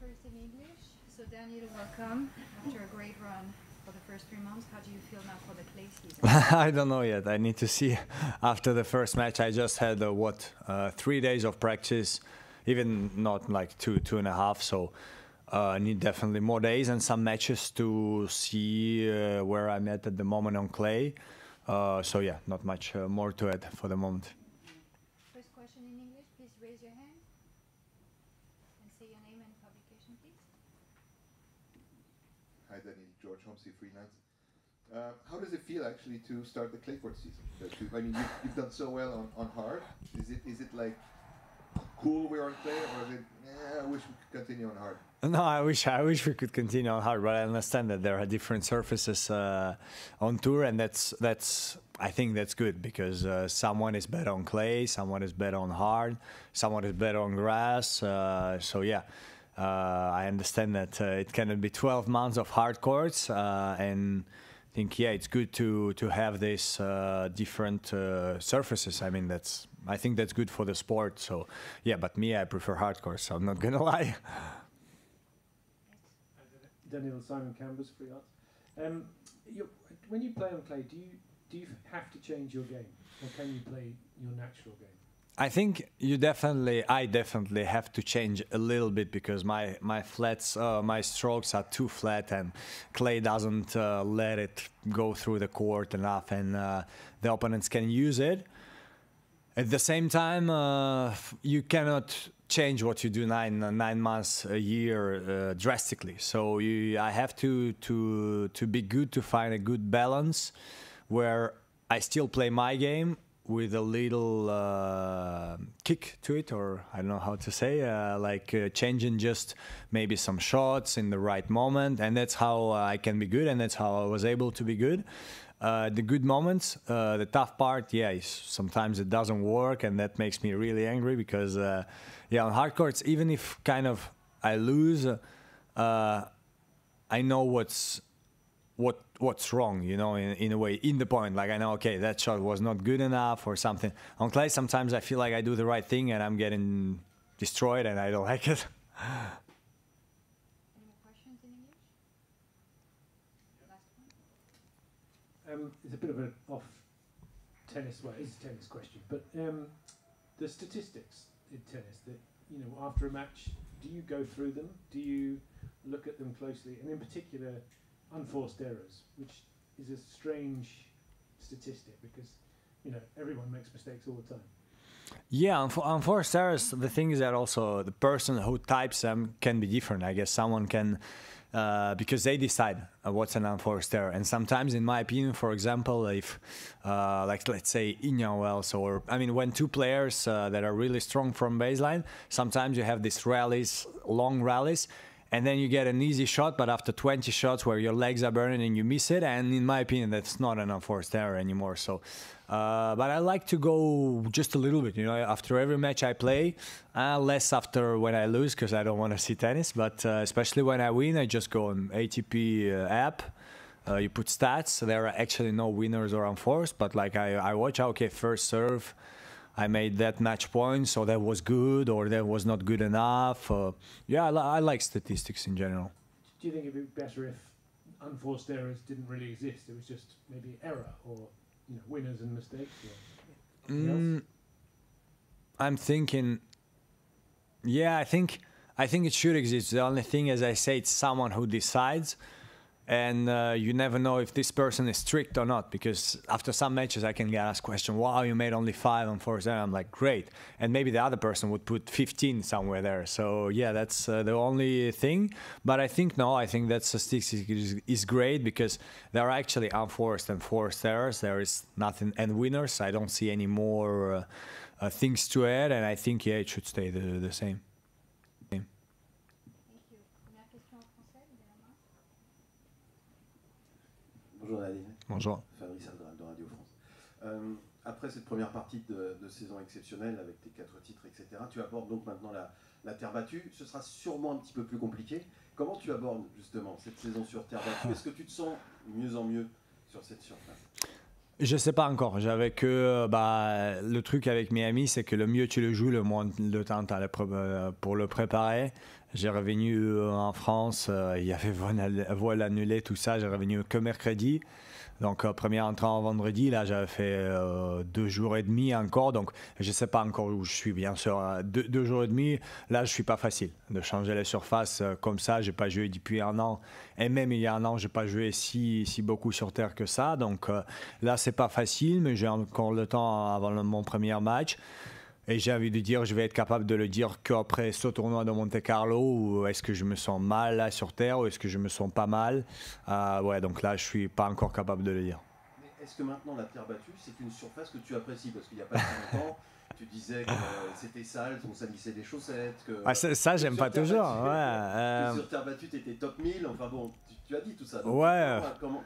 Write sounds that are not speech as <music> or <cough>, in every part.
first in English. So Daniel, welcome after a great run for the first three months. How do you feel now for the clay season? <laughs> I don't know yet. I need to see <laughs> after the first match. I just had uh, what uh, three days of practice, even not like two, two and a half. So. Uh, I uh, need definitely more days and some matches to see uh, where I'm at at the moment on clay. Uh, so yeah, not much more to add for the moment. Chomsky freelance. Uh, how does it feel actually to start the Clayford season? I mean, you've, you've, done so well on, on hard. Is it is it like cool we're on clay, or is it? Eh, I wish we could continue on hard. No, I wish I wish we could continue on hard, but I understand that there are different surfaces uh, on tour, and that's that's I think that's good because uh, someone is better on clay, someone is better on hard, someone is better on grass. Uh, so yeah, uh, I understand that uh, it can be 12 months of hard courts, uh, and I think yeah, it's good to to have these different surfaces. I mean, that's I think that's good for the sport. So yeah, but me, I prefer hard courts. So I'm not gonna <laughs> lie. Daniel Simon canvas free arts. Um, you, when you play on clay, do you do you have to change your game, or can you play your natural game? I think you definitely, I definitely have to change a little bit because my my flats, uh, my strokes are too flat, and clay doesn't uh, let it go through the court enough, and uh, the opponents can use it. At the same time, uh, you cannot change what you do nine uh, nine months a year uh, drastically. So you, I have to to to be good to find a good balance where I still play my game with a little uh, kick to it, or I don't know how to say, uh, like uh, changing just maybe some shots in the right moment, and that's how uh, I can be good, and that's how I was able to be good. Uh, the good moments, uh, the tough part, yeah, sometimes it doesn't work, and that makes me really angry because, yeah, on hard courts, even if kind of I lose, I know what's what what's wrong, you know, in, in a way, in the point. Like I know, okay, that shot was not good enough or something. On clay, sometimes I feel like I do the right thing and I'm getting destroyed and I don't <laughs> like it. um, it's a bit of an off tennis, well, it's a tennis question, but um, the statistics in tennis that, you know, after a match, do you go through them? Do you look at them closely? And in particular, unforced errors, which is a strange statistic because you know everyone makes mistakes all the time. Yeah, on, on errors, the thing is that also the person who types them can be different. I guess someone can. Uh, because they decide uh, what's an unforced error. And sometimes, in my opinion, for example, if uh, like let's say Inya Wells or I mean, when two players uh, that are really strong from baseline, sometimes you have these rallies, long rallies, and then you get an easy shot, but after 20 shots where your legs are burning and you miss it, and in my opinion, that's not an unforced error anymore. So, uh, but I like to go just a little bit, you know, after every match I play, uh, less after when I lose because I don't want to see tennis, but uh, especially when I win, I just go on ATP uh, app. Uh, you put stats. There are actually no winners or unforced, but like I, I watch. Okay, first serve I made that match point, so that was good or that was not good enough. Uh, yeah, I, li- I, like statistics in general. Do you think it'd be better if unforced errors didn't really exist? It was just maybe error or you know, winners and mistakes. Mm, I'm thinking. Yeah, I think I think it should exist. The only thing, as I say, it's someone who decides and uh, you never know if this person is strict or not because after some matches i can get asked question wow you made only five on four seven i'm like great and maybe the other person would put 15 somewhere there so yeah that's uh, the only thing but i think no i think that statistics is, is great because there are actually unforced and forced errors there is nothing and winners i don't see any more uh, uh things to add and i think yeah it should stay the, the same Bonjour Nadine. Bonjour. Fabrice Aldral de Radio France. Euh, après cette première partie de, saison exceptionnelle avec tes quatre titres, etc., tu abordes donc maintenant la, terre battue. Ce sera sûrement un petit peu plus compliqué. Comment tu abordes justement cette saison sur terre battue Est-ce que tu te sens mieux en mieux sur cette surface je sais pas encore. J'avais que euh, bah, le truc avec Miami, c'est que le mieux tu le joues, le moins de temps tu as euh, pour le préparer. J'ai revenu euh, en France, euh, il y avait voile annulée, tout ça. J'ai revenu que mercredi. Donc, euh, premier entrant vendredi, là, j'avais fait deux jours et demi encore. Donc, je ne sais pas encore où je suis, bien sûr. Hein. Deux, jours et demi, là, je ne suis pas facile. De changer les surfaces comme ça, je n'ai pas joué depuis un an. Et même il y a un an, je n'ai pas joué si, si, beaucoup sur Terre que ça. Donc, là, c'est pas facile, mais j'ai encore le temps avant mon premier match. Et j'ai envie de dire, je vais être capable de le dire qu'après ce tournoi de Monte Carlo, ou est-ce que je me sens mal là sur Terre, ou est-ce que je me sens pas mal ah, Ouais, donc là, je suis pas encore capable de le dire. Mais Est-ce que maintenant la terre battue, c'est une surface que tu apprécies Parce qu'il n'y a pas si longtemps, tu disais que euh, c'était sale, qu'on s'amissait des chaussettes. Que, ah, ça, ça j'aime pas toujours. ouais, euh, euh, Sur terre battue, tu étais top 1000. Enfin bon, tu, as dit tout ça. ouais. comment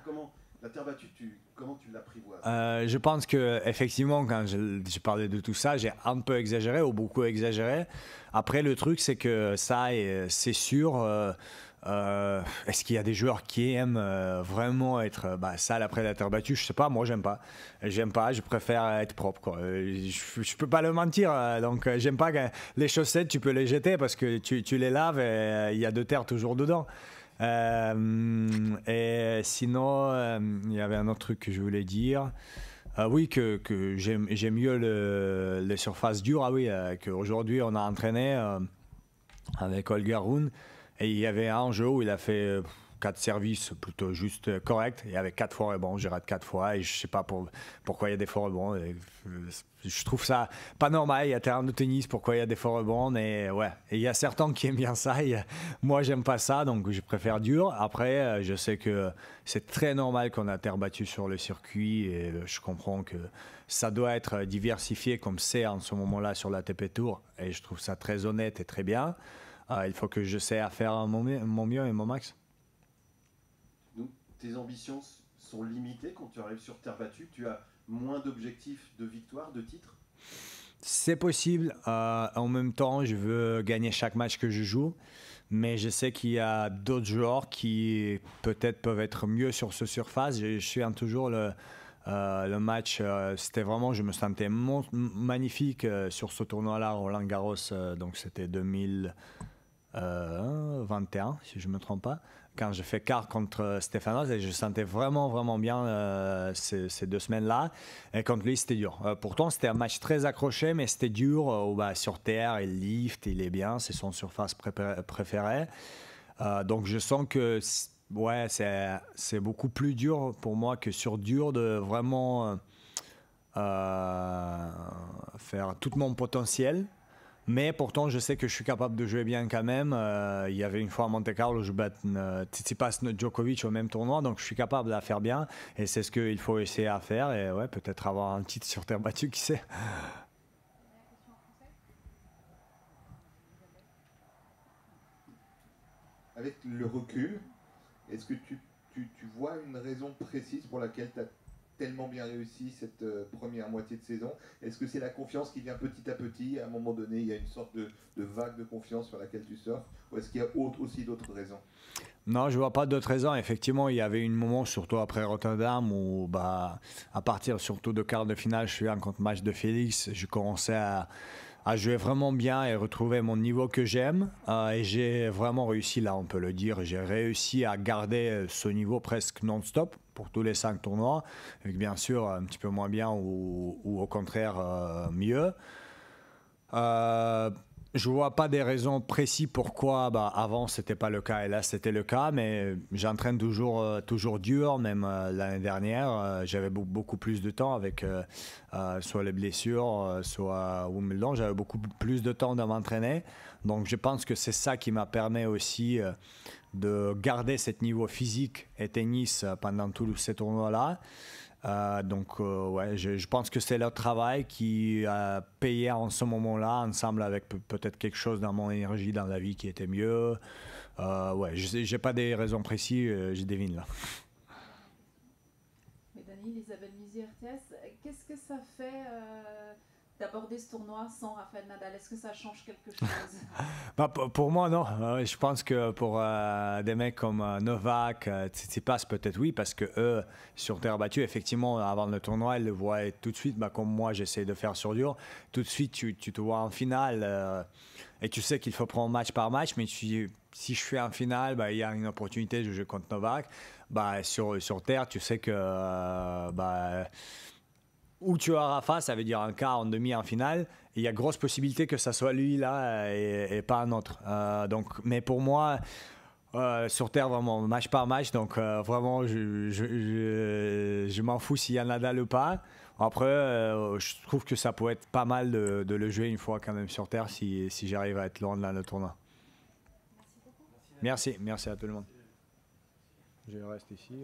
la terre battue, comment tu l'apprivoises euh, Je pense que effectivement, quand je, je parlais de tout ça, j'ai un peu exagéré ou beaucoup exagéré. Après, le truc, c'est que ça, euh, c'est sûr. Euh, euh, est-ce qu'il y a des joueurs qui aiment vraiment être bah, sale après la terre battue Je sais pas, moi j'aime pas. J'aime pas, je préfère être propre. Quoi. Je, ne peux pas le mentir. Donc j'aime pas que les chaussettes, tu peux les jeter parce que tu, tu les laves et il y a de terre toujours dedans. Euh, et sinon, euh, il y avait un autre truc que je voulais dire. Ah oui, que, que j'aime mieux le, les surfaces dures. Ah oui, euh, qu'aujourd'hui on a entraîné avec Olga Rune et il y avait un jeu où il a fait quatre services plutôt juste euh, corrects et avec quatre fois rebonds. J'ai raté quatre fois et je sais pas pour, pourquoi il y a des fois rebonds. Euh, je trouve ça pas normal. Il y a terrain de tennis, pourquoi il y a des fois rebonds. Et euh, ouais, il y a certains qui aiment bien ça. moi moi, j'aime pas ça, donc je préfère dur. Après, je sais que c'est très normal qu'on a terre battue sur le circuit et je comprends que ça doit être diversifié comme c'est en ce moment-là sur la TP Tour. Et je trouve ça très honnête et très bien. il faut que je sais à faire mon mieux et mon max tes ambitions sont limitées quand tu arrives sur terre battue Tu as moins d'objectifs de victoire, de titre C'est possible. Euh, en même temps, je veux gagner chaque match que je joue. Mais je sais qu'il y a d'autres joueurs qui peut-être peuvent être mieux sur ce surface. Je, suis suis toujours le, euh, match, euh, c'était vraiment, je me sentais magnifique sur ce tournoi-là, Roland Garros, donc c'était 2021, si je ne me trompe pas quand je fais quart contre Stéphanoz et je sentais vraiment, vraiment bien euh, ces, deux semaines-là. Et contre lui, c'était dur. Euh, pourtant, c'était un match très accroché, mais c'était dur. Euh, bah, sur terre, il lift, il est bien, c'est son surface préférée. donc je sens que ouais, c'est beaucoup plus dur pour moi que sur dur de vraiment faire tout mon potentiel. Mais pourtant, je sais que je suis capable de jouer bien quand même. Euh, il y avait une fois à Monte Carlo, je battais euh, Tsitsipas Djokovic au même tournoi, donc je suis capable de la faire bien. Et c'est ce qu'il faut essayer à faire. Et ouais, peut-être avoir un titre sur terre battue, qui sait. Avec le recul, est-ce que tu, tu, tu vois une raison précise pour laquelle tu as tellement bien réussi cette euh, première moitié de saison Est-ce que c'est la confiance qui vient petit à petit À un moment donné, il y a une sorte de, vague de confiance sur laquelle tu sors Ou est-ce qu'il y a autre, aussi d'autres raisons non, je vois pas d'autres raisons. Effectivement, il y avait une moment, surtout après Rotterdam, où bah, à partir surtout de quart de finale, je suis en contre match de Félix, je commençais à, jouer vraiment bien et retrouver mon niveau que j'aime. Euh, et j'ai vraiment réussi, là on peut le dire, j'ai réussi à garder ce niveau presque non-stop pour tous les cinq tournois, avec bien sûr un petit peu moins bien ou, au contraire euh, mieux. Euh, je vois pas des raisons précises pourquoi bah, avant c'était pas le cas et là c'était le cas, mais j'entraîne toujours, euh, toujours dur. Même l'année dernière, j'avais beaucoup plus de temps avec soit les blessures, soit Wimbledon, j'avais beaucoup plus de temps de m'entraîner. Donc je pense que c'est ça qui m'a permis aussi de garder ce niveau physique et tennis euh, pendant tous ces tournois-là. Euh, donc, euh, ouais, je, pense que c'est leur travail qui a payé en ce moment-là, ensemble avec peut-être quelque chose dans mon énergie, dans la vie qui était mieux. ouais, je n'ai pas des raisons précises, je devine là. Mais Dani, Isabelle musier RTS, qu'est-ce que ça fait d'aborder ce tournoi sans Rafael Nadal Est-ce que ça change quelque chose <laughs> bah, Pour moi, non. Euh, je pense que pour euh, des mecs comme euh, Novak, Tsitsipas, peut-être oui, parce que eux, sur terre battue, effectivement, avant le tournoi, ils le voient tout de suite, bah, comme moi, j'essaie de faire sur dur. Tout de suite, tu, tu te vois en finale et tu sais qu'il faut prendre match par match, mais tu, si je suis en finale, bah, il y a une opportunité, je jouer contre Novak. Bah, sur, sur terre, tu sais que. Bah, ou tu as Rafa, ça veut dire un quart, en demi, en finale. Il y a grosse possibilité que ça soit lui là et, pas un autre. Euh, donc, mais pour moi, euh, sur terre vraiment match par match, donc euh, vraiment je, m'en fous s'il y a Nadal ou pas. Après, je trouve que ça pourrait être pas mal de, le jouer une fois quand même sur terre si, j'arrive à être loin de là le tournoi. Merci, merci à tout le monde. Je reste ici.